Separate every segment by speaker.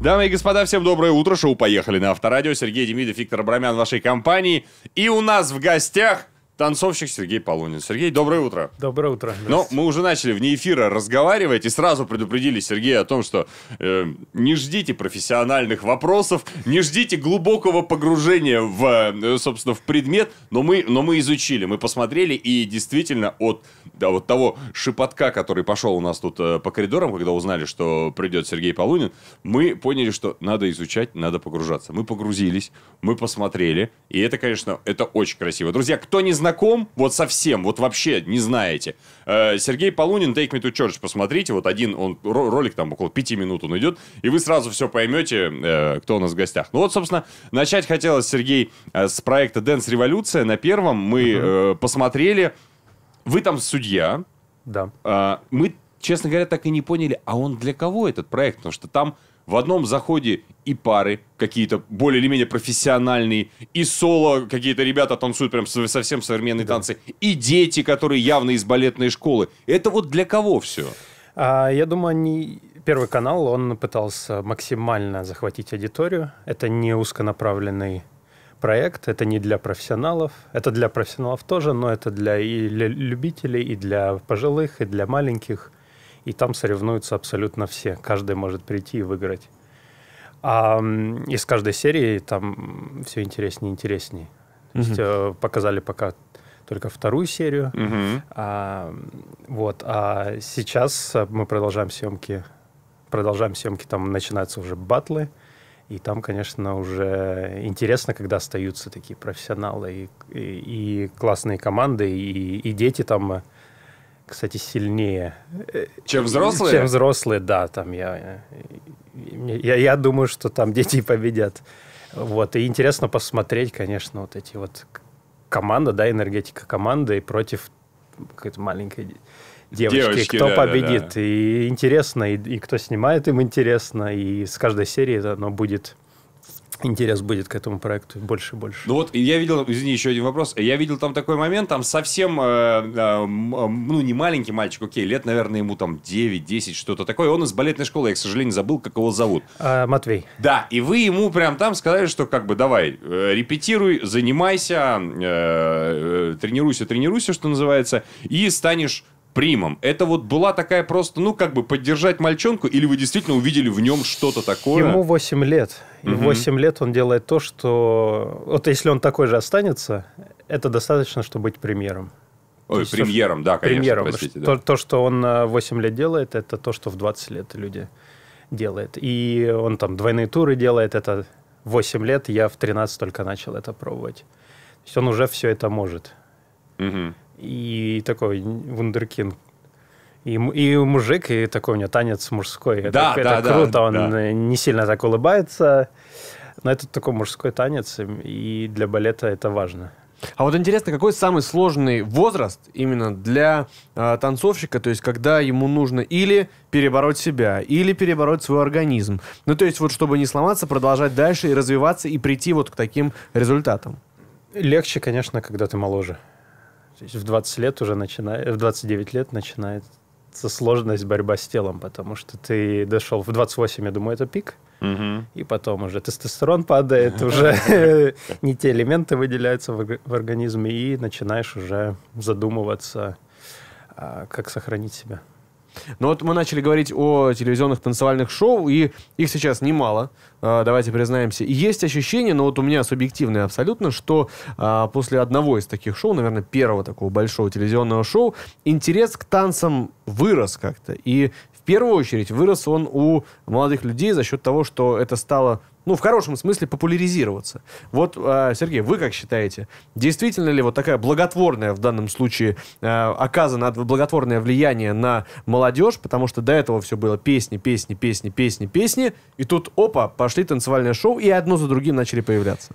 Speaker 1: Дамы и господа, всем доброе утро. Шоу «Поехали» на Авторадио. Сергей Демидов, Виктор Абрамян в вашей компании. И у нас в гостях танцовщик Сергей Полунин. Сергей, доброе утро. Доброе утро. Но ну, мы уже начали вне эфира разговаривать и сразу предупредили Сергея о том, что э, не ждите профессиональных вопросов, не ждите глубокого погружения в, э, собственно, в предмет, но мы, но мы изучили, мы посмотрели и действительно от, да, вот того шепотка, который пошел у нас тут э, по коридорам, когда узнали, что придет Сергей Полунин, мы поняли, что надо изучать, надо погружаться. Мы погрузились, мы посмотрели, и это, конечно, это очень красиво. Друзья, кто не знает знаком вот совсем, вот вообще не знаете. Э, Сергей Полунин, Take Me to Church, посмотрите, вот один, он ролик там около пяти минут он идет, и вы сразу все поймете, э, кто у нас в гостях. Ну вот, собственно, начать хотелось, Сергей, э, с проекта Dance Революция. На первом мы uh посмотрели, вы там судья. Да. Мы, честно говоря, так и не поняли, а он для кого этот проект, потому что там в одном заходе и пары какие-то более или менее профессиональные, и соло какие-то ребята танцуют прям совсем современные да. танцы, и дети, которые явно из балетной школы. Это вот для кого все?
Speaker 2: А, я думаю, они... Первый канал, он пытался максимально захватить аудиторию. Это не узконаправленный проект, это не для профессионалов, это для профессионалов тоже, но это для и для любителей, и для пожилых, и для маленьких – и там соревнуются абсолютно все. Каждый может прийти и выиграть. А из каждой серии там все интереснее и интереснее. То есть э, показали пока только вторую серию. Угу. А, вот. А сейчас э, мы продолжаем съемки. Продолжаем съемки, там начинаются уже батлы. И там, конечно, уже интересно, когда остаются такие профессионалы и, и, и классные команды, и, и дети там э, кстати, сильнее. Чем взрослые? Чем взрослые, да. Там я, я, я думаю, что там дети победят. Вот. И интересно посмотреть, конечно, вот эти вот команда, да, энергетика команды и против какой-то маленькой девочки, девочки кто да, победит. Да, да. И интересно, и, и кто снимает, им интересно. И с каждой серии оно будет интерес будет к этому проекту больше и больше.
Speaker 1: Ну вот я видел, извини, еще один вопрос. Я видел там такой момент, там совсем, э, э, ну не маленький мальчик, окей, лет, наверное, ему там 9-10, что-то такое. Он из балетной школы, я, к сожалению, забыл, как его зовут.
Speaker 2: А, Матвей.
Speaker 1: Да, и вы ему прям там сказали, что как бы давай, э, репетируй, занимайся, э, э, тренируйся, тренируйся, что называется, и станешь примом. Это вот была такая просто, ну, как бы поддержать мальчонку, или вы действительно увидели в нем что-то такое? Ему
Speaker 2: 8 лет. И угу. 8 лет он делает то, что... Вот если он такой же останется, это достаточно, чтобы быть премьером.
Speaker 1: Ой, то, премьером, что... да, конечно, премьером. простите. Да. То,
Speaker 2: то, что он 8 э, лет делает, это то, что в 20 лет люди делают. И он там двойные туры делает, это 8 лет, я в 13 только начал это пробовать. То есть он уже все это может. Угу и такой вундеркин. И, и мужик, и такой у него танец мужской. Да, это, да, это да, круто, да, он да. не сильно так улыбается. Но это такой мужской танец, и для балета это важно. А вот интересно, какой самый сложный
Speaker 3: возраст именно для э, танцовщика, то есть когда ему нужно или перебороть себя, или перебороть свой организм. Ну, то есть вот чтобы не сломаться, продолжать дальше и развиваться,
Speaker 2: и прийти вот к таким результатам. Легче, конечно, когда ты моложе. То есть в 20 лет уже начинает, в 29 лет начинается сложность борьба с телом, потому что ты дошел в 28, я думаю, это пик, угу. и потом уже тестостерон падает, уже не те элементы выделяются в организме, и начинаешь уже задумываться, а, как сохранить себя. Но ну, вот мы начали говорить
Speaker 3: о телевизионных танцевальных шоу, и их сейчас немало, а, давайте признаемся. И есть ощущение, но вот у меня субъективное абсолютно, что а, после одного из таких шоу, наверное, первого такого большого телевизионного шоу, интерес к танцам вырос как-то. И в первую очередь вырос он у молодых людей за счет того, что это стало ну, в хорошем смысле популяризироваться. Вот, а, Сергей, вы как считаете, действительно ли вот такая благотворная в данном случае, а, оказано благотворное влияние на молодежь, потому что до этого все было песни, песни, песни, песни, песни, и тут, опа, пошли танцевальное шоу, и одно за другим начали появляться.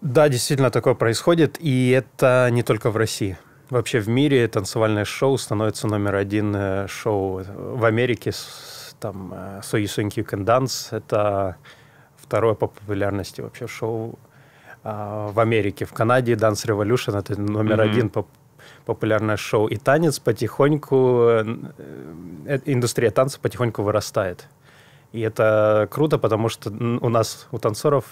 Speaker 2: Да, действительно такое происходит, и это не только в России. Вообще в мире танцевальное шоу становится номер один э, шоу в Америке там «So You Think You Can Dance» — это второе по популярности вообще шоу а, в Америке. В Канаде «Dance Revolution» — это номер mm-hmm. один по популярное шоу. И танец потихоньку, э, э, индустрия танца потихоньку вырастает. И это круто, потому что у нас, у танцоров,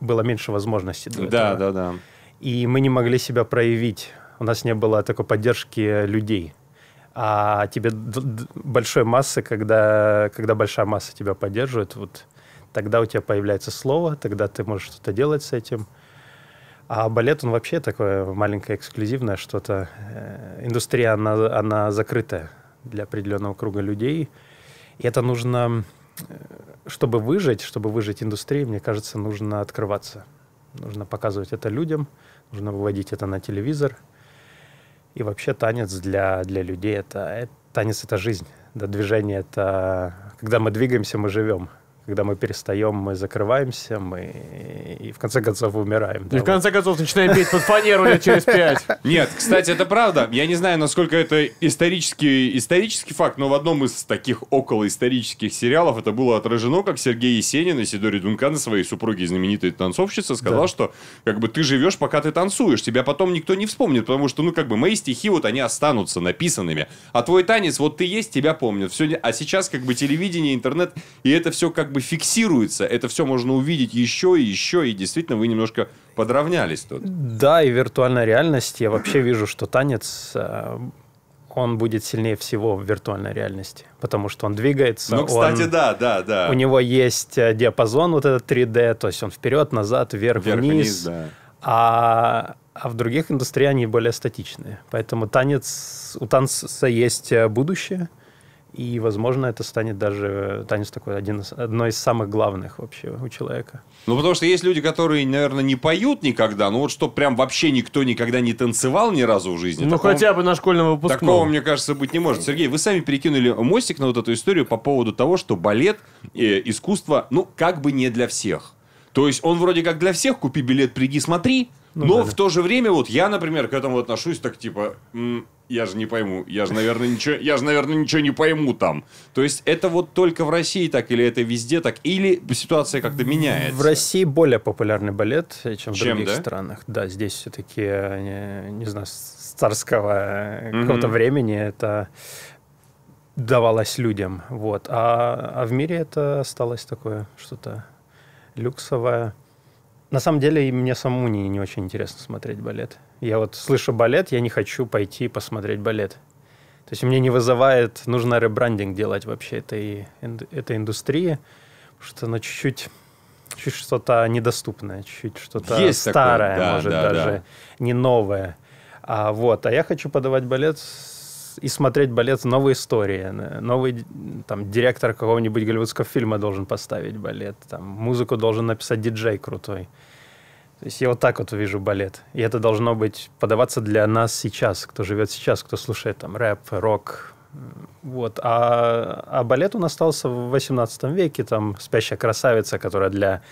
Speaker 2: было меньше возможностей для да, этого. Да, да, да. И мы не могли себя проявить. У нас не было такой поддержки людей а тебе большой массы, когда, когда большая масса тебя поддерживает, вот тогда у тебя появляется слово, тогда ты можешь что-то делать с этим. А балет, он вообще такое маленькое эксклюзивное что-то. Э, индустрия, она, она закрытая для определенного круга людей. И это нужно, э, чтобы выжить, чтобы выжить индустрии, мне кажется, нужно открываться. Нужно показывать это людям, нужно выводить это на телевизор – и вообще танец для, для людей это, это танец это жизнь. Да, движение это когда мы двигаемся, мы живем когда мы перестаем, мы закрываемся, мы и в конце концов умираем. И да, в конце концов начинаем бить под фанеру лет через
Speaker 1: пять. Нет, кстати, это правда. Я не знаю, насколько это исторический, исторический факт, но в одном из таких околоисторических сериалов это было отражено, как Сергей Есенин и Сидори Дункан своей супруги, знаменитой танцовщицы, сказал, да. что как бы ты живешь, пока ты танцуешь, тебя потом никто не вспомнит, потому что, ну, как бы мои стихи, вот они останутся написанными, а твой танец, вот ты есть, тебя помнят. Все, а сейчас как бы телевидение, интернет, и это все как бы бы фиксируется. Это все можно увидеть еще и еще, и действительно вы немножко подравнялись тут. Да, и виртуальная
Speaker 2: реальность. Я вообще вижу, что танец э, он будет сильнее всего в виртуальной реальности, потому что он двигается. Ну, кстати, он, да, да, да. У него есть э, диапазон вот этот 3D, то есть он вперед, назад, вверх, вверх вниз. вниз да. а, а в других индустриях они более статичные. Поэтому танец, у танца есть э, будущее, и, возможно, это станет даже танец такой один из, одно из самых главных вообще у
Speaker 1: человека. Ну, потому что есть люди, которые, наверное, не поют никогда, ну вот что прям вообще никто никогда не танцевал ни разу в жизни. Ну, такого, хотя
Speaker 3: бы на школьном выпускном. Такого,
Speaker 1: мне кажется, быть не может. Сергей, вы сами перекинули мостик на вот эту историю по поводу того, что балет, э, искусство, ну, как бы не для всех. То есть он вроде как для всех, купи билет, приди, смотри, ну, но да, в то же время вот я, например, к этому отношусь так типа я же не пойму, я же, наверное, ничего, я же, наверное, ничего не пойму там. То есть это вот только в России так, или это везде так, или ситуация как-то меняется? В
Speaker 2: России более популярный балет, чем, э, чем в других да? странах.
Speaker 1: Да, здесь все-таки, э,
Speaker 2: не, не знаю, с царского угу. какого-то времени это давалось людям. Вот. А, а в мире это осталось такое что-то люксовое. На самом деле, и мне самому не, не очень интересно смотреть балет. Я вот слышу балет, я не хочу пойти посмотреть балет. То есть мне не вызывает, нужно ребрандинг делать вообще этой, этой индустрии, потому что она чуть-чуть чуть что-то недоступное, чуть что-то Есть старое, такое. Да, может да, даже да. не новое. А вот, а я хочу подавать балет и смотреть балет новой истории. Новый там директор какого-нибудь голливудского фильма должен поставить балет, там музыку должен написать диджей крутой. То есть я вот так вот вижу балет. И это должно быть подаваться для нас сейчас, кто живет сейчас, кто слушает там рэп, рок. Вот. А, а балет он остался в 18 веке, там «Спящая красавица», которая для,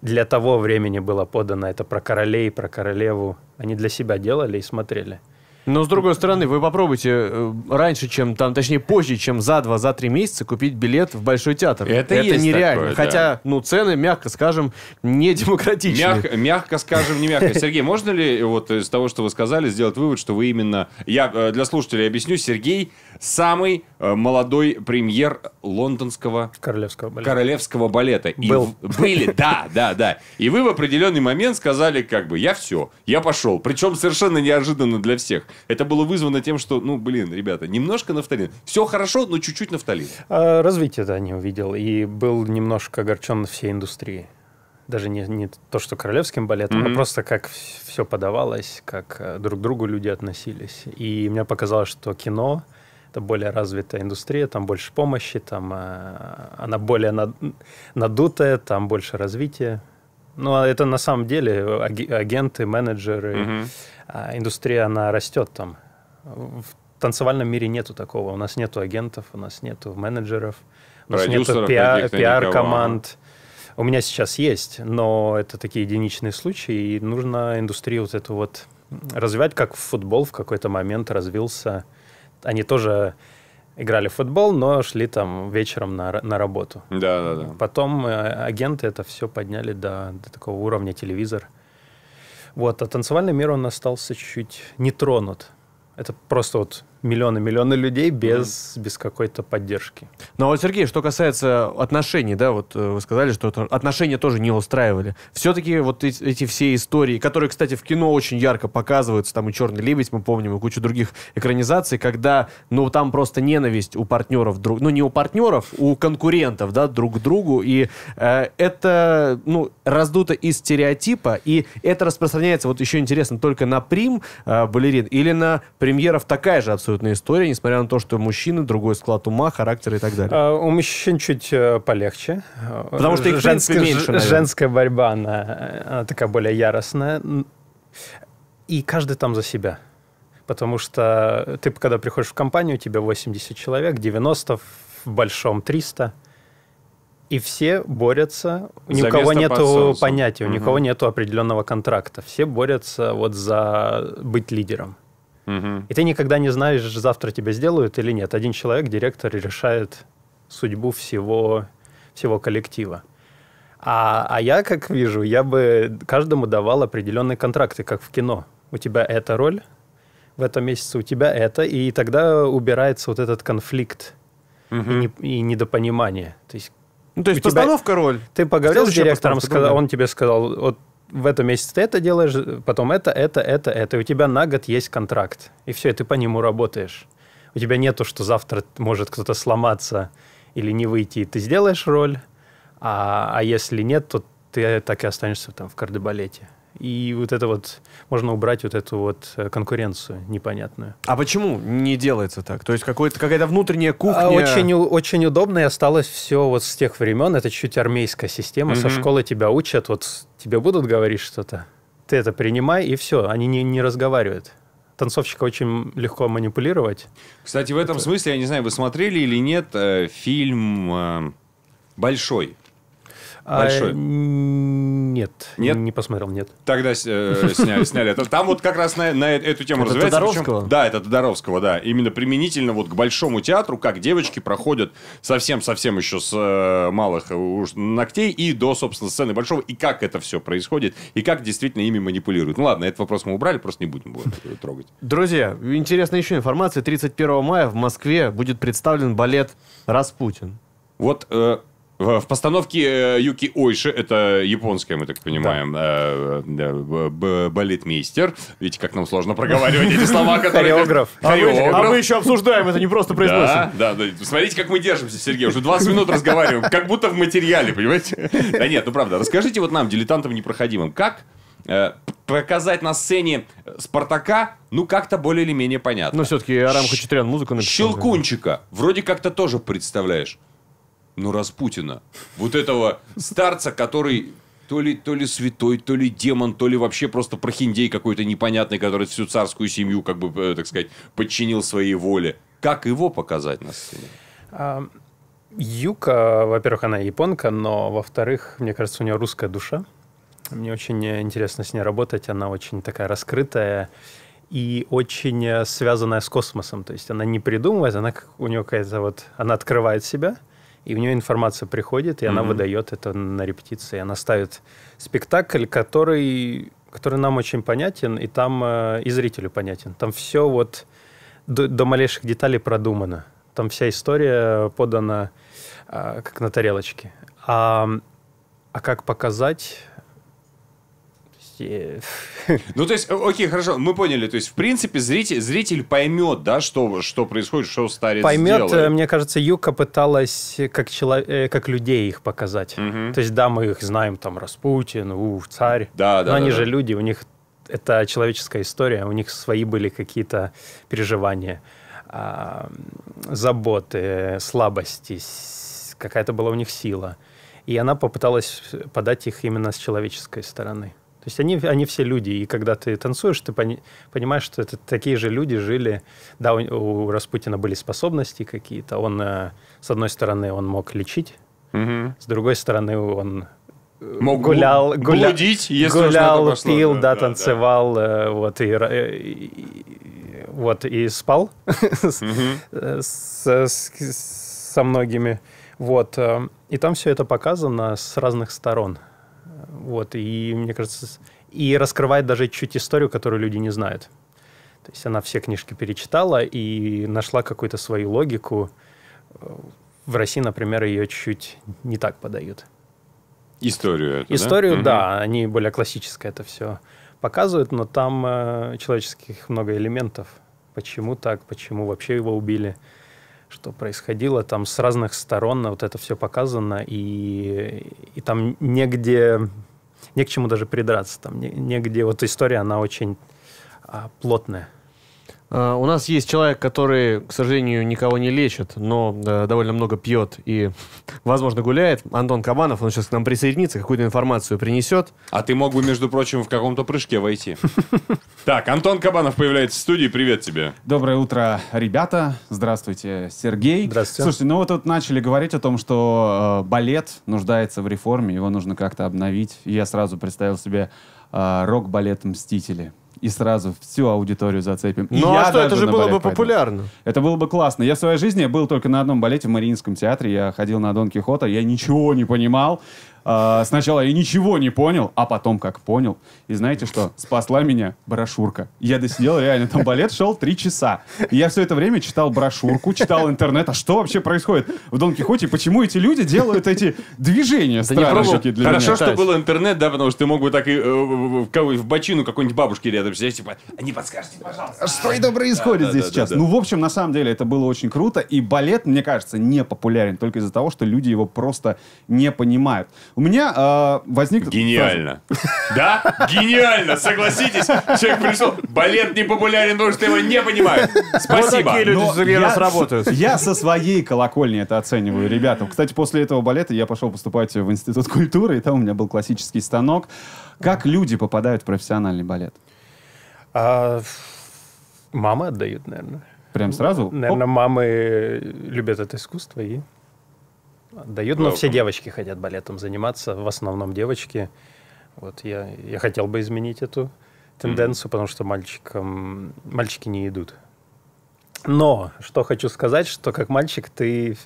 Speaker 2: для того времени была подана. Это про королей, про королеву. Они для себя делали и смотрели.
Speaker 3: Но, с другой стороны, вы попробуйте э, раньше, чем там, точнее, позже, чем за два, за три месяца купить билет в Большой театр. Это, это нереально. Такое, Хотя, да. ну, цены, мягко скажем,
Speaker 1: не демократичные. Мяг, мягко скажем, не мягко. Сергей, можно ли вот из того, что вы сказали, сделать вывод, что вы именно... Я э, для слушателей объясню. Сергей самый э, молодой премьер лондонского... Королевского балета. Королевского балета. Был. И, были, да, да, да. И вы в определенный момент сказали, как бы, я все, я пошел. Причем совершенно неожиданно для всех. Это было вызвано тем, что, ну, блин, ребята, немножко нафталин. Все хорошо, но чуть-чуть нафталин.
Speaker 2: А, развитие, да, не увидел. И был немножко огорчен всей индустрии даже не, не то, что королевским балетом, mm-hmm. а просто как все подавалось, как э, друг к другу люди относились. И мне показалось, что кино это более развитая индустрия, там больше помощи, там э, она более над, надутая, там больше развития. Ну, а это на самом деле агенты, менеджеры, угу. индустрия, она растет там. В танцевальном мире нету такого. У нас нету агентов, у нас нету менеджеров, у нас нету пиар, команд У меня сейчас есть, но это такие единичные случаи, и нужно индустрию вот эту вот развивать, как в футбол в какой-то момент развился. Они тоже играли в футбол, но шли там вечером на, на работу. Да, да, да. Потом э, агенты это все подняли до, до такого уровня телевизор. Вот, а танцевальный мир, он остался чуть-чуть не тронут. Это просто вот миллионы, миллионы людей без, mm. без какой-то поддержки.
Speaker 3: Ну а вот, Сергей, что касается отношений, да, вот э, вы сказали, что отношения тоже не устраивали. Все-таки вот эти все истории, которые, кстати, в кино очень ярко показываются, там и «Черный лебедь» мы помним, и кучу других экранизаций, когда, ну, там просто ненависть у партнеров друг, ну, не у партнеров, у конкурентов, да, друг к другу, и э, это, ну, раздуто из стереотипа, и это распространяется, вот еще интересно, только на прим э, балерин или на премьеров такая же абсолютно абсолютная история, несмотря на то, что мужчины, другой склад ума, характер и так далее.
Speaker 2: А, у мужчин чуть э, полегче. Потому что их, женская, меньше, наверное. Женская борьба, она, она такая более яростная. И каждый там за себя. Потому что ты, когда приходишь в компанию, у тебя 80 человек, 90 в большом 300 и все борются, ни у кого нет понятия, у угу. никого нет определенного контракта. Все борются вот за быть лидером. Угу. И ты никогда не знаешь, завтра тебя сделают или нет. Один человек, директор, решает судьбу всего, всего коллектива. А, а я, как вижу, я бы каждому давал определенные контракты, как в кино. У тебя эта роль, в этом месяце у тебя это, и тогда убирается вот этот конфликт угу. и, не, и недопонимание. То есть ну, то есть постановка тебя... роль. Ты поговорил с директором, сказал, он тебе сказал, вот в этом месяце ты это делаешь, потом это, это, это, это. И у тебя на год есть контракт. И все, и ты по нему работаешь. У тебя нету, что завтра может кто-то сломаться или не выйти, и ты сделаешь роль, а, а если нет, то ты так и останешься там в кардебалете. И вот это вот, можно убрать вот эту вот э, конкуренцию непонятную. А почему не делается так? То есть какое-то какая-то внутренняя кухня? А, очень, очень удобно и осталось все вот с тех времен. Это чуть армейская система. Угу. Со школы тебя учат, вот тебе будут говорить что-то, ты это принимай, и все. Они не, не разговаривают танцовщика очень легко манипулировать.
Speaker 1: Кстати, в этом это... смысле, я не знаю, вы смотрели или нет, э, фильм э, «Большой» А, Большой?
Speaker 2: Нет. Нет? Не посмотрел, нет.
Speaker 1: Тогда э, сняли. сняли. Там вот как раз на, на э, эту тему это развивается. Тодоровского? Причем, да, это Тодоровского, да. Именно применительно вот к Большому театру, как девочки проходят совсем-совсем еще с э, малых уж ногтей и до, собственно, сцены Большого, и как это все происходит, и как действительно ими манипулируют. Ну ладно, этот вопрос мы убрали, просто не будем его трогать.
Speaker 3: Друзья, интересная еще информация. 31 мая в Москве будет представлен балет «Распутин».
Speaker 1: Вот э, в, в постановке э, Юки Ойши, это японская, мы так понимаем, да. Э, э, балетмейстер. Видите, как нам сложно проговаривать эти слова, которые... Хореограф. Хореограф. А мы а
Speaker 3: еще обсуждаем, это не просто произносим.
Speaker 1: Да, да. Смотрите, как мы держимся, Сергей. Уже 20 минут разговариваем, как будто в материале, понимаете? Да нет, ну правда. Расскажите вот нам, дилетантам непроходимым, как показать на сцене Спартака, ну, как-то более или менее понятно. Но ну, все-таки Арам Хачатрян музыку написал. Щелкунчика вроде как-то тоже представляешь но ну, Распутина. Вот этого старца, который то ли, то ли святой, то ли демон, то ли вообще просто прохиндей какой-то непонятный, который всю царскую семью, как бы, э, так сказать, подчинил своей воле. Как его показать на сцене?
Speaker 2: А, Юка, во-первых, она японка, но, во-вторых, мне кажется, у нее русская душа. Мне очень э, интересно с ней работать. Она очень такая раскрытая и очень э, связанная с космосом. То есть она не придумывает, она у нее какая-то вот... Она открывает себя – и в нее информация приходит, и mm-hmm. она выдает это на репетиции. Она ставит спектакль, который, который нам очень понятен, и там э, и зрителю понятен. Там все вот до, до малейших деталей продумано. Там вся история подана э, как на тарелочке. А, а как показать
Speaker 1: такие... Ну, то есть, окей, хорошо, мы поняли. То есть, в принципе, зритель, зритель поймет, да, что, что происходит, что старец Поймет, делает. Э,
Speaker 2: мне кажется, Юка пыталась э, как, чело... Э, как людей их показать. Угу. То есть, да, мы их знаем, там, Распутин, ух, царь. Да, да, Но да, они да. же люди, у них это человеческая история, у них свои были какие-то переживания, а, заботы, слабости, какая-то была у них сила. И она попыталась подать их именно с человеческой стороны. То есть они, они все люди, и когда ты танцуешь, ты пони, понимаешь, что это такие же люди жили. Да, у, у Распутина были способности какие-то. Он, э, с одной стороны, он мог лечить, угу. с другой стороны, он э, мог гулял, гулял, блудить, если гулял, пошло, пил, да, да танцевал, да. Э, вот и, и вот и спал со многими, вот и там все это показано с разных сторон. Вот, и, мне кажется, и раскрывает даже чуть историю, которую люди не знают. То есть она все книжки перечитала и нашла какую-то свою логику. Э, в России, например, ее чуть не так подают.
Speaker 1: Историю это, Историю, да?
Speaker 2: да. Угу. Они более классическое это все показывают, но там э, человеческих много элементов. Почему так? Почему вообще его убили? что происходило. Там с разных сторон вот это все показано, и, и там негде, не к чему даже придраться. Там негде, вот история, она очень а, плотная.
Speaker 3: А, у нас есть человек, который, к сожалению, никого не лечит, но э, довольно много пьет и, возможно, гуляет. Антон Кабанов, он сейчас к нам присоединится, какую-то информацию
Speaker 1: принесет. А ты мог бы, между прочим, в каком-то прыжке войти. Так, Антон Кабанов появляется в студии. Привет тебе.
Speaker 4: Доброе утро, ребята. Здравствуйте, Сергей. Здравствуйте. Слушайте, ну вот тут начали говорить о том, что э, балет нуждается в реформе, его нужно как-то обновить. И я сразу представил себе э, рок-балет «Мстители» и сразу всю аудиторию зацепим. И ну а что, это же было бы пойду. популярно. Это было бы классно. Я в своей жизни был только на одном балете в Мариинском театре. Я ходил на Дон Кихота, я ничего не понимал. А, сначала я ничего не понял, а потом как понял. И знаете что? Спасла меня брошюрка. Я досидел реально, там балет шел три часа. И я все это время читал брошюрку, читал интернет. А что вообще происходит в Дон Кихоте? Почему эти люди делают эти движения странники для Хорошо, что был
Speaker 1: интернет, да, потому что ты мог бы так и э, в, в бочину какой-нибудь бабушки рядом сидеть, типа, не подскажете, пожалуйста. Что это происходит да, здесь да, сейчас? Да, ну,
Speaker 4: в общем, на самом деле это было очень круто. И балет, мне кажется, не популярен только из-за того, что люди его просто не понимают. У меня э, возник... Гениально.
Speaker 1: Да? Гениально, согласитесь. Человек пришел, балет не популярен, потому что его не понимают. Спасибо. такие люди с нас работают. Я
Speaker 4: со своей колокольни это оцениваю, ребята. Кстати, после этого балета я пошел поступать в Институт культуры, и там у меня был классический станок. Как люди попадают в профессиональный балет?
Speaker 2: А, мама отдает, наверное. Прям сразу? Наверное, Оп. мамы любят это искусство и Дают, но все девочки хотят балетом заниматься, в основном девочки. Вот я, я хотел бы изменить эту тенденцию, mm потому что мальчикам, мальчики не идут. Но что хочу сказать, что как мальчик ты,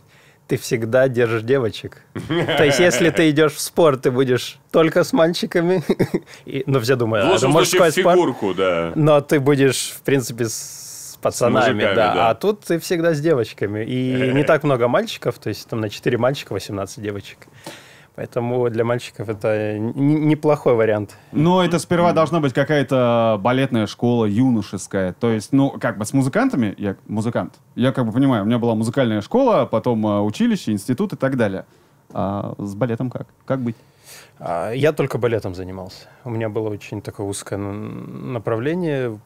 Speaker 2: ты всегда держишь девочек. То есть, если ты идешь в спорт, ты будешь только с мальчиками. Но ну, все думают, а это мужской фигурку, спорт. Да. Но ты будешь, в принципе, с с пацанами, с мужиками, да. да. А тут ты всегда с девочками. И э. не так много мальчиков, то есть там на 4 мальчика 18 девочек. Поэтому для мальчиков это неплохой вариант.
Speaker 4: Но это сперва должна быть какая-то балетная школа юношеская. То есть, ну, как бы с музыкантами, я музыкант, я как бы понимаю, у меня была музыкальная школа, потом э, училище, институт и так далее. А с балетом как? Как быть? А, я
Speaker 2: только балетом занимался. У меня было очень такое узкое направление.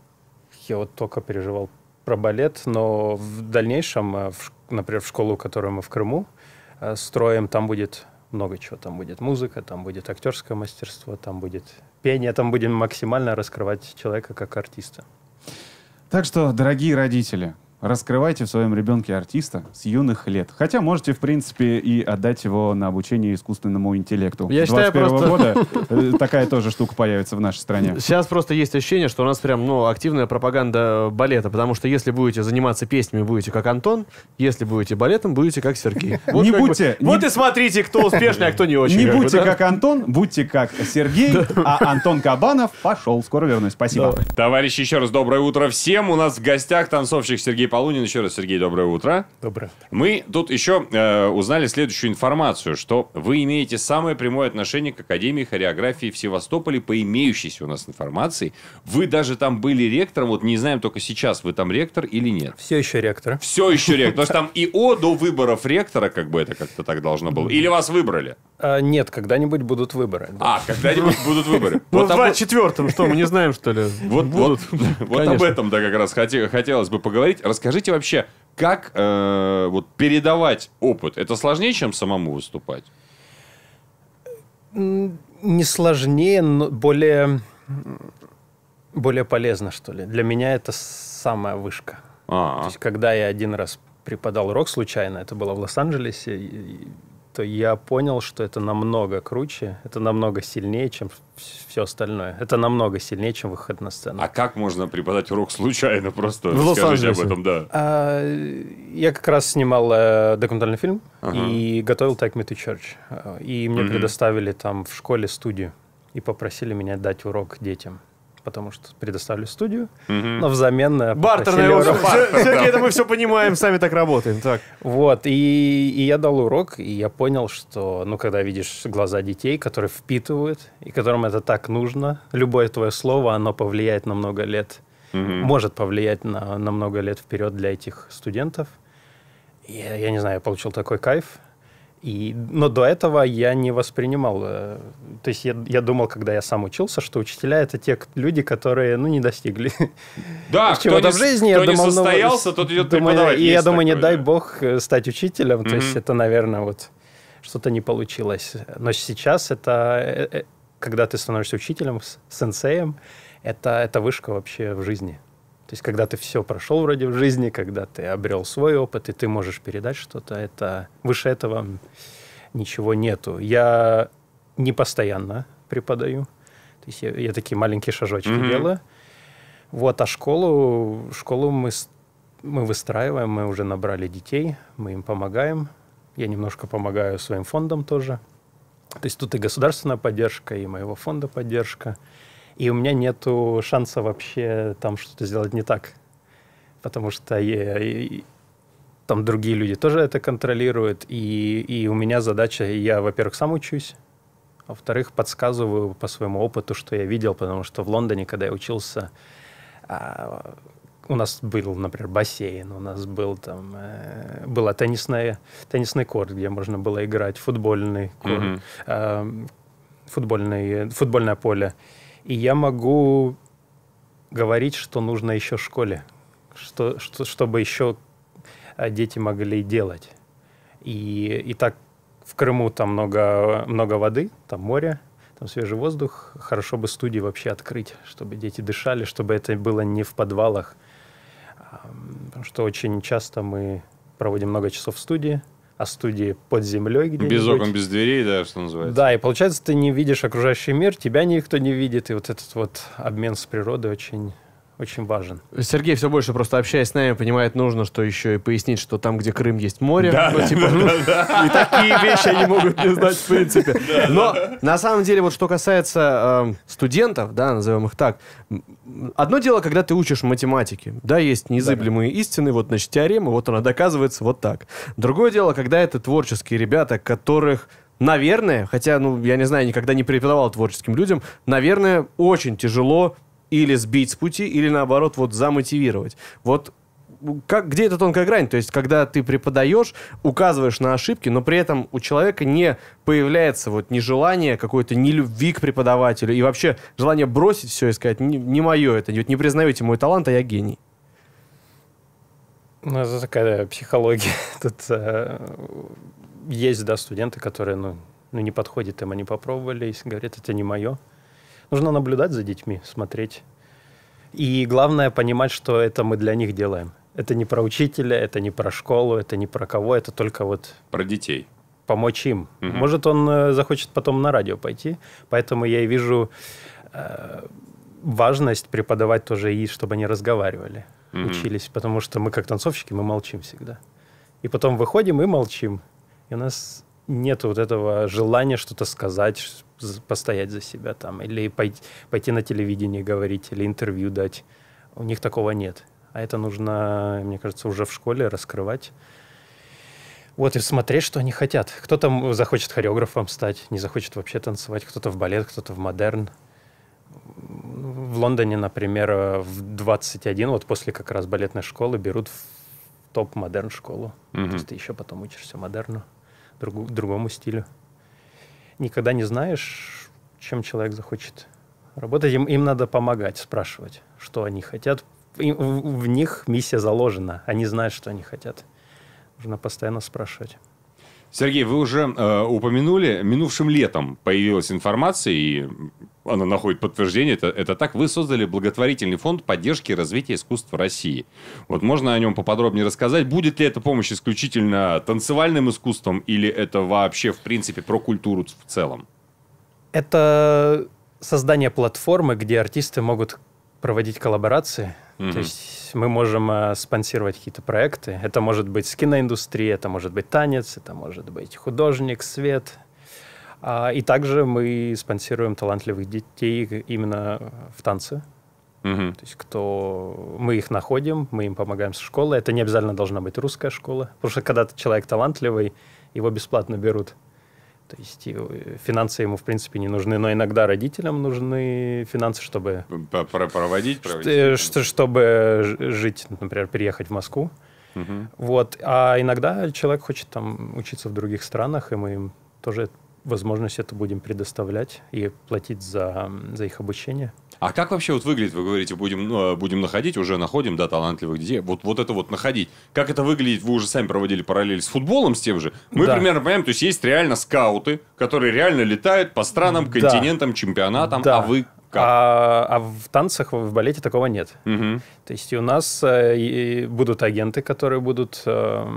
Speaker 2: Я вот только переживал про балет, но в дальнейшем, э, например, в школу, которую мы в Крыму э, строим, там будет много чего. Там будет музыка, там будет актерское мастерство, там будет пение, там будем максимально раскрывать человека как артиста.
Speaker 4: Так что, дорогие родители, Раскрывайте в своем ребенке артиста с юных лет. Хотя можете, в принципе, и отдать его на обучение искусственному интеллекту. Я 21 -го считаю, просто... года э, такая тоже штука появится в нашей стране.
Speaker 3: Сейчас просто есть ощущение, что у нас прям ну, активная пропаганда балета, потому что если будете заниматься песнями, будете как Антон, если будете балетом, будете как
Speaker 1: Сергей. Вот не как будьте... Бы... Не... Вот и смотрите, кто успешный, а кто не очень. Не как будьте бы, да? как
Speaker 4: Антон, будьте как Сергей, а Антон Кабанов пошел. Скоро вернусь. Спасибо. Давай.
Speaker 1: Товарищи, еще раз доброе утро всем. У нас в гостях танцовщик Сергей Полунин. Еще раз, Сергей, доброе утро. Доброе. Мы тут еще э, узнали следующую информацию, что вы имеете самое прямое отношение к Академии хореографии в Севастополе по имеющейся у нас информации. Вы даже там были ректором, вот не знаем только сейчас, вы там ректор или нет. Все еще ректор. Все еще ректор. Потому что там О до выборов ректора, как бы это как-то так должно было. Или вас выбрали?
Speaker 2: А, нет, когда-нибудь будут выборы.
Speaker 1: А, когда-нибудь будут выборы. Вот ну, в 24-м, что, мы не
Speaker 2: знаем, что ли? Вот,
Speaker 1: вот, вот об этом, да, как раз хотелось бы поговорить расскажите вообще, как э, вот передавать опыт? Это сложнее, чем самому выступать?
Speaker 2: Не сложнее, но более более полезно, что ли. Для меня это самая вышка. А-а. То есть, когда я один раз преподал рок случайно, это было в Лос-Анджелесе, то я понял, что это намного круче, это намного сильнее, чем все остальное. Это намного сильнее, чем выход на сцену.
Speaker 1: А как можно преподать урок
Speaker 2: случайно
Speaker 1: просто? В Лос-Анджелесе, об этом, да.
Speaker 2: А, я как раз снимал э, документальный фильм ага. и готовил Take Me to Church. Э, и мне mm-hmm. предоставили там в школе студию и попросили меня дать урок детям потому что предоставлю студию, но взамен... Бартерная услуга. Все-таки это мы все понимаем, сами так работаем. Так. Вот, и, и я дал урок, и я понял, что, ну, когда видишь глаза детей, которые впитывают, и которым это так нужно, любое твое слово, оно повлияет на много лет, угу. может повлиять на, на много лет вперед для этих студентов. И я не знаю, я получил такой кайф, и, но до этого я не воспринимал. Э, то есть я, я думал, когда я сам учился, что учителя это те люди, которые ну, не достигли да, чего-то в жизни. Кто я не думал, ну, состоялся, ну, тот идет думаю, И я думаю, такое, не да. дай бог э, стать учителем. Mm-hmm. То есть это, наверное, вот что-то не получилось. Но сейчас это, э, когда ты становишься учителем, сенсеем, это, это вышка вообще в жизни. То есть, когда ты все прошел вроде в жизни, когда ты обрел свой опыт, и ты можешь передать что-то, это выше этого ничего нету. Я не постоянно преподаю. То есть я, я такие маленькие шажочки mm-hmm. делаю. Вот, а школу, школу мы, мы выстраиваем, мы уже набрали детей, мы им помогаем. Я немножко помогаю своим фондам тоже. То есть тут и государственная поддержка, и моего фонда поддержка и у меня нету шанса вообще там что-то сделать не так. Потому что я, и, там другие люди тоже это контролируют, и, и у меня задача, я, во-первых, сам учусь, а во-вторых, подсказываю по своему опыту, что я видел, потому что в Лондоне, когда я учился, а, у нас был, например, бассейн, у нас был там э, была теннисная теннисный корт, где можно было играть, футбольный корт, mm-hmm. э, футбольный футбольное поле. И я могу говорить, что нужно еще в школе, что, что, чтобы еще а, дети могли делать. И, и так в Крыму там много, много воды, там море, там свежий воздух. Хорошо бы студии вообще открыть, чтобы дети дышали, чтобы это было не в подвалах. Потому что очень часто мы проводим много часов в студии, а студии под землей где Без окон,
Speaker 1: без дверей, да, что называется. Да, и
Speaker 2: получается, ты не видишь окружающий мир, тебя никто не видит, и вот этот вот обмен с природой очень очень важен.
Speaker 3: Сергей все больше просто общаясь с нами, понимает, нужно, что еще и пояснить, что там, где Крым, есть море. Ну, типа, ну, да, И такие вещи они могут не знать в принципе. Но на самом деле, вот что касается эм, студентов, да, назовем их так, одно дело, когда ты учишь математики да, есть незыблемые истины, вот, значит, теорема, вот она доказывается вот так. Другое дело, когда это творческие ребята, которых Наверное, хотя, ну, я не знаю, никогда не преподавал творческим людям, наверное, очень тяжело или сбить с пути, или наоборот вот замотивировать. Вот как, где эта тонкая грань? То есть, когда ты преподаешь, указываешь на ошибки, но при этом у человека не появляется вот нежелание какой-то нелюбви к преподавателю и вообще желание бросить все и сказать, не, не мое это, вот не признаете мой талант, а я гений.
Speaker 2: Ну, это такая психология. Тут э, есть, да, студенты, которые, ну, ну, не подходит им, они попробовали, и говорят, это не мое. Нужно наблюдать за детьми, смотреть. И главное понимать, что это мы для них делаем. Это не про учителя, это не про школу, это не про кого, это только вот... Про детей. Помочь им. Угу. Может, он э, захочет потом на радио пойти, поэтому я и вижу э, важность преподавать тоже и, чтобы они разговаривали, угу. учились, потому что мы как танцовщики, мы молчим всегда. И потом выходим и молчим. И у нас нет вот этого желания что-то сказать, постоять за себя там, или пойти, пойти на телевидение говорить, или интервью дать. У них такого нет. А это нужно, мне кажется, уже в школе раскрывать. Вот, и смотреть, что они хотят. Кто-то захочет хореографом стать, не захочет вообще танцевать, кто-то в балет, кто-то в модерн. В Лондоне, например, в 21, вот после как раз балетной школы, берут в топ-модерн школу. Mm-hmm. То есть ты еще потом учишься модерну, другу, другому стилю никогда не знаешь, чем человек захочет работать. Им, им надо помогать, спрашивать, что они хотят. Им, в, в них миссия заложена. Они знают, что они хотят. Нужно постоянно спрашивать.
Speaker 1: Сергей, вы уже э, упомянули, минувшим летом появилась информация, и она находит подтверждение, это, это так, вы создали благотворительный фонд поддержки и развития искусства России. Вот можно о нем поподробнее рассказать? Будет ли эта помощь исключительно танцевальным искусством или это вообще, в принципе, про культуру в целом?
Speaker 2: Это создание платформы, где артисты могут проводить коллаборации.
Speaker 1: Mm-hmm. То есть
Speaker 2: мы можем э, спонсировать какие-то проекты. Это может быть киноиндустрия, это может быть танец, это может быть художник, свет, а, и также мы спонсируем талантливых детей именно в танце. Угу. То есть кто... мы их находим, мы им помогаем с школы. Это не обязательно должна быть русская школа. Потому что когда человек талантливый, его бесплатно берут. То есть финансы ему, в принципе, не нужны, но иногда родителям нужны финансы, чтобы...
Speaker 1: Проводить, провести.
Speaker 2: Э, чтобы жить, например, переехать в Москву. Угу. Вот. А иногда человек хочет там учиться в других странах, и мы им тоже возможность это будем предоставлять и платить за, за их обучение.
Speaker 1: А как вообще вот выглядит, вы говорите, будем, ну, э, будем находить, уже находим, да, талантливых детей, вот, вот это вот находить. Как это выглядит, вы уже сами проводили параллель с футболом, с тем же. Мы да. примерно понимаем, то есть есть реально скауты, которые реально летают по странам, континентам, да. чемпионатам, да. а вы
Speaker 2: как? А, а в танцах, в балете такого нет. Угу. То есть у нас э, будут агенты, которые будут... Э,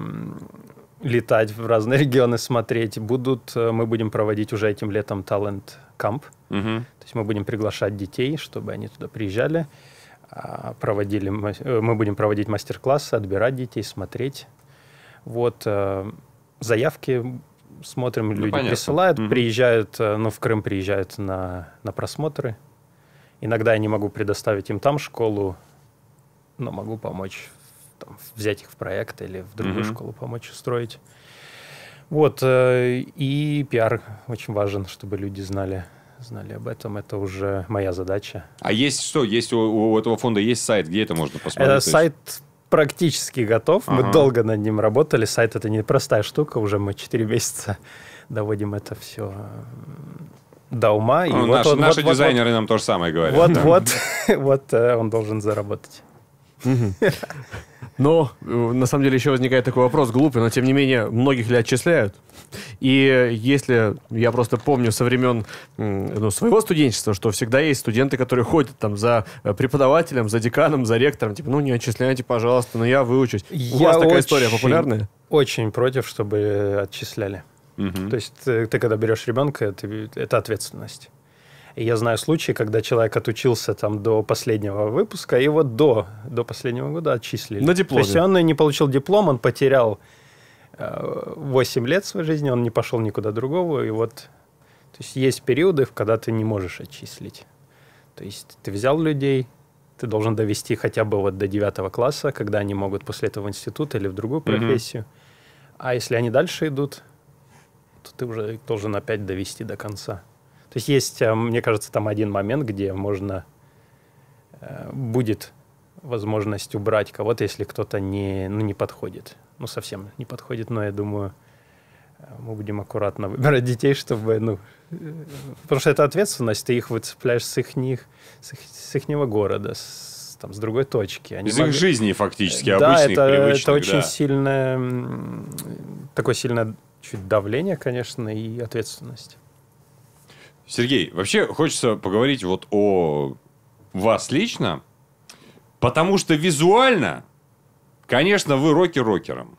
Speaker 2: летать в разные регионы, смотреть. Будут, э, мы будем проводить уже этим летом талант камп. Угу. То есть мы будем приглашать детей, чтобы они туда приезжали, а, проводили, э, мы будем проводить мастер-классы, отбирать детей, смотреть. Вот э, заявки смотрим, ну, люди понятно. присылают, угу. приезжают, ну в Крым приезжают на на просмотры. Иногда я не могу предоставить им там школу, но могу помочь там, взять их в проект или в другую mm-hmm. школу помочь устроить. Вот, э, и пиар очень важен, чтобы люди знали знали об этом, это уже моя задача.
Speaker 1: А есть что? Есть у, у этого фонда есть сайт, где это можно посмотреть? Это сайт
Speaker 2: практически готов. Ага. Мы долго над ним работали. Сайт это не простая штука. Уже мы 4 месяца доводим это все э, до ума. И ну, вот наши он,
Speaker 1: наши вот, дизайнеры вот, нам то же самое говорят. Вот-вот,
Speaker 2: вот э, он должен заработать.
Speaker 3: Но, э, на самом деле, еще возникает такой вопрос глупый, но, тем не менее, многих ли отчисляют? И если я просто помню со времен ну, своего студенчества, что всегда есть студенты, которые ходят там за э, преподавателем, за деканом, за ректором, типа, ну, не отчисляйте, пожалуйста, но я выучусь. Я У вас такая очень, история популярная?
Speaker 2: Очень против, чтобы отчисляли. Угу. То есть ты, э, ты когда берешь ребенка, ты, это ответственность я знаю случаи, когда человек отучился там до последнего выпуска, и вот до, до последнего года отчислили. На дипломе. То есть он не получил диплом, он потерял 8 э, лет своей жизни, он не пошел никуда другого, и вот... То есть есть периоды, когда ты не можешь отчислить. То есть ты взял людей, ты должен довести хотя бы вот до 9 класса, когда они могут после этого в институт или в другую профессию. Mm-hmm. А если они дальше идут, то ты уже должен опять довести до конца. То есть есть, э, мне кажется, там один момент, где можно э, будет возможность убрать кого-то, если кто-то не, ну, не подходит. Ну, совсем не подходит, но я думаю, э, мы будем аккуратно выбирать детей, чтобы, ну, потому что это ответственность, ты их выцепляешь с их, с их, с их города, с, там, с другой точки. Они Из могли... их жизни фактически, да, обычных, это, привычных. это очень сильное, такое сильное чуть давление, конечно, и ответственность.
Speaker 1: Сергей, вообще хочется поговорить вот о вас лично, потому что визуально, конечно, вы рокер-рокером.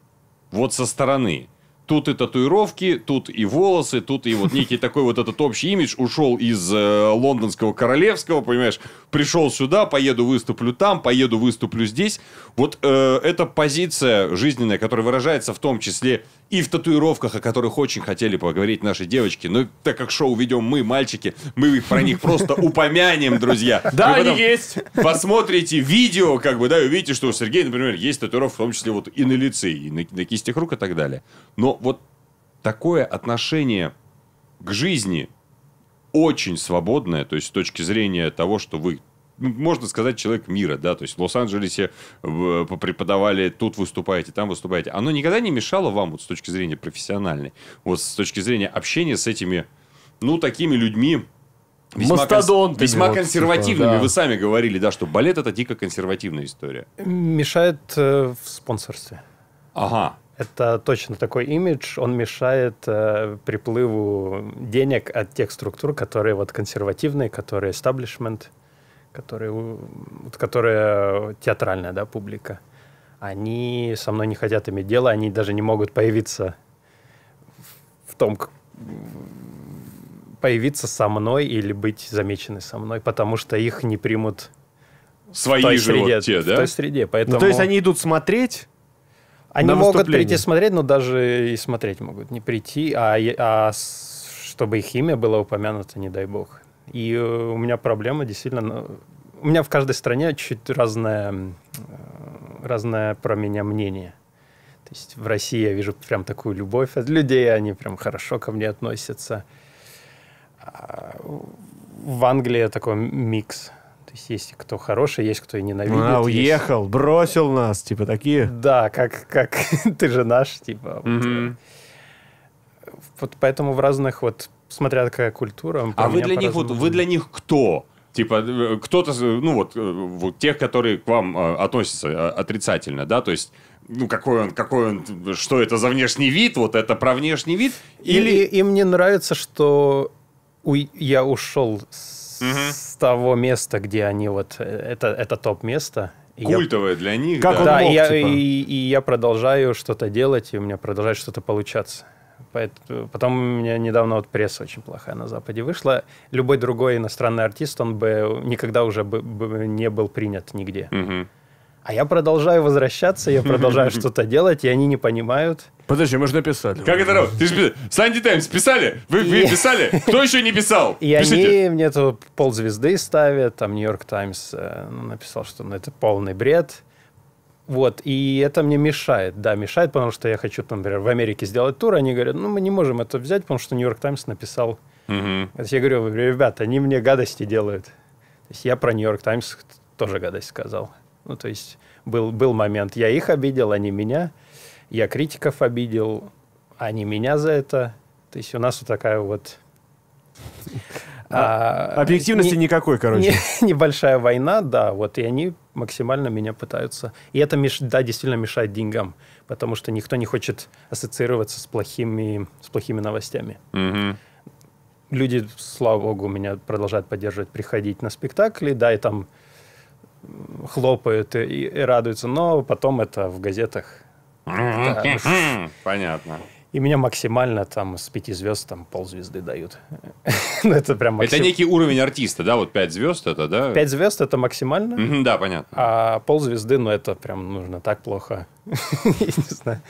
Speaker 1: Вот со стороны. Тут и татуировки, тут и волосы, тут и вот некий такой вот этот общий имидж ушел из э, лондонского королевского, понимаешь, пришел сюда, поеду выступлю там, поеду выступлю здесь. Вот э, эта позиция жизненная, которая выражается в том числе и в татуировках, о которых очень хотели поговорить наши девочки, но ну, так как шоу ведем мы, мальчики, мы их про них просто упомянем, друзья. Да, они есть. Посмотрите видео, как бы, да, и увидите, что у Сергея, например, есть татуировка, в том числе вот и на лице, и на, на кистях рук и так далее. Но вот такое отношение к жизни очень свободное, то есть с точки зрения того, что вы ну, можно сказать, человек мира, да, то есть в Лос-Анджелесе преподавали, тут выступаете, там выступаете. Оно никогда не мешало вам вот с точки зрения профессиональной, вот с точки зрения общения с этими, ну, такими людьми, Весьма, Конс... Весьма вот, типа, консервативными. Типа, да. Вы сами говорили, да, что балет это дико консервативная история.
Speaker 2: Мешает э, в спонсорстве. Ага. Это точно такой имидж, он мешает э, приплыву денег от тех структур, которые вот консервативные, которые establishment, которые, вот, которые театральная да, публика. Они со мной не хотят иметь дело, они даже не могут появиться в том, появиться со мной или быть замечены со мной, потому что их не примут Свои в той же среде, вот те, да? в той среде. Поэтому... Ну, то есть они
Speaker 3: идут смотреть, они на могут прийти
Speaker 2: смотреть, но даже и смотреть могут не прийти, а, а чтобы их имя было упомянуто, не дай бог. И э, у меня проблема действительно... Ну, у меня в каждой стране чуть разное, э, разное про меня мнение. То есть в России я вижу прям такую любовь от людей, они прям хорошо ко мне относятся. А, в Англии такой микс – есть есть кто хороший, есть кто и ненавидит. А, уехал, есть... бросил нас, типа такие. Да, как, как ты же наш, типа. Mm-hmm. Вот, поэтому в разных, вот, смотря какая культура. А вы для них, вот, вы для
Speaker 1: них кто? Типа, э, кто-то, ну вот, э, вот тех, которые к вам э, относятся отрицательно, да, то есть ну, какой он, какой он, что это за внешний вид, вот это про внешний вид, или... или
Speaker 2: им не нравится, что у... я ушел с с того места, где они вот... Э, это, это топ-место. Культовое я... для них. Как да, да мог, и, типа? я, и, и я продолжаю что-то делать, и у меня продолжает что-то получаться. Поэтому, э, потом у меня недавно вот пресса очень плохая на Западе вышла. Любой другой иностранный артист, он бы никогда уже бы, бы не был принят нигде. Угу. А я продолжаю возвращаться, я продолжаю что-то делать, и они не понимают. Подожди, мы же написали. Как это?
Speaker 1: Ты же Санди Таймс писали? Вы, вы писали? Кто еще не писал? И Пишите.
Speaker 2: они мне то ползвезды ставят, там Нью-Йорк Таймс э, ну, написал, что ну, это полный бред. Вот, и это мне мешает, да, мешает, потому что я хочу, например, в Америке сделать тур, они говорят, ну, мы не можем это взять, потому что Нью-Йорк Таймс написал. Угу. Я говорю, ребята, они мне гадости делают. я про Нью-Йорк Таймс тоже гадость сказал. Ну, то есть был, был момент, я их обидел, они меня, я критиков обидел, они меня за это. То есть у нас вот такая вот... А, а, Объективности не, никакой, короче. Не, небольшая война, да, вот, и они максимально меня пытаются. И это, меш, да, действительно мешает деньгам, потому что никто не хочет ассоциироваться с плохими, с плохими новостями. Угу. Люди, слава богу, меня продолжают поддерживать, приходить на спектакли, да, и там хлопают и, и радуются, но потом это в газетах. Ну, понятно. И меня максимально там с пяти звезд там ползвезды дают. Ну, это прям максим... Это некий уровень
Speaker 1: артиста, да? Вот пять звезд это, да? Пять
Speaker 2: звезд это максимально. да, понятно. А ползвезды, ну это прям нужно так плохо. Я не знаю.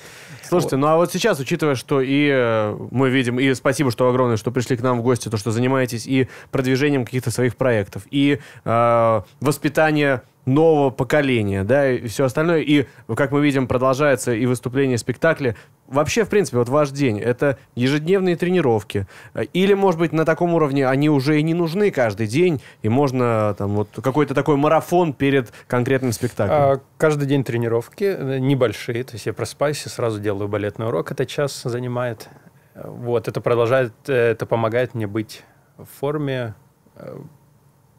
Speaker 2: Слушайте, вот. ну а вот сейчас, учитывая, что и
Speaker 3: э, мы видим, и спасибо, что огромное, что пришли к нам в гости, то, что занимаетесь и продвижением каких-то своих проектов, и э, воспитание нового поколения, да, и все остальное. И, как мы видим, продолжается и выступление, спектакля вообще, в принципе, вот ваш день, это ежедневные тренировки. Или, может быть, на таком уровне они уже и не нужны каждый день, и можно там вот
Speaker 2: какой-то такой марафон перед конкретным спектаклем? А, каждый день тренировки э, небольшие, то есть я просыпаюсь и сразу делаю балетный урок, это час занимает. Вот, это продолжает, э, это помогает мне быть в форме э,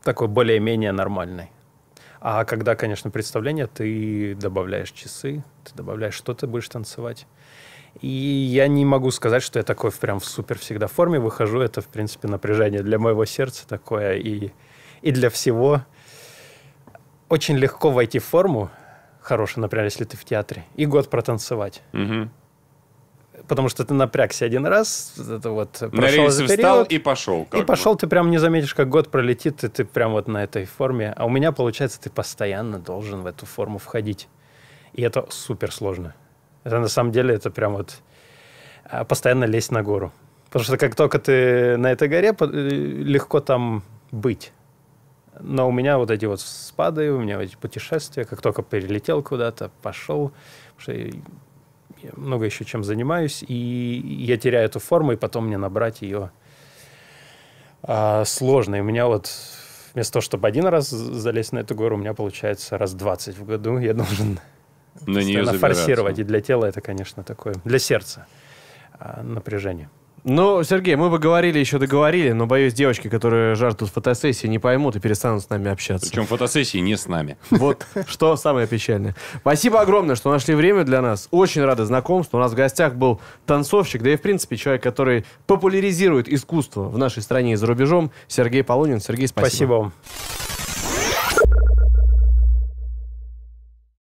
Speaker 2: такой более-менее нормальной. А когда, конечно, представление, ты добавляешь часы, ты добавляешь, что ты будешь танцевать. И я не могу сказать, что я такой прям в супер всегда форме выхожу. Это, в принципе, напряжение для моего сердца такое и, и для всего. Очень легко войти в форму, хороший, например, если ты в театре, и год протанцевать. Угу. Потому что ты напрягся один раз, это вот на прошел рельсы период, встал и пошел. и бы. пошел, ты прям не заметишь, как год пролетит, и ты прям вот на этой форме. А у меня, получается, ты постоянно должен в эту форму входить. И это супер сложно. Это на самом деле это прям вот а, постоянно лезть на гору. Потому что как только ты на этой горе, э, легко там быть. Но у меня вот эти вот спады, у меня эти путешествия, как только перелетел куда-то, пошел, что я много еще чем занимаюсь, и я теряю эту форму, и потом мне набрать ее а, сложно. И у меня вот вместо того, чтобы один раз залезть на эту гору, у меня получается раз 20 в году я должен на нее форсировать. И для тела это, конечно, такое, для сердца а, напряжение.
Speaker 3: Ну, Сергей, мы бы говорили еще договорили, но боюсь, девочки, которые жаждут фотосессии, не поймут и перестанут с нами общаться. Причем фотосессии не с нами. Вот что самое печальное. Спасибо огромное, что нашли время для нас. Очень рады знакомству. У нас в гостях был танцовщик, да и, в принципе, человек, который популяризирует искусство в нашей стране и за рубежом, Сергей Полунин. Сергей, спасибо. Спасибо вам.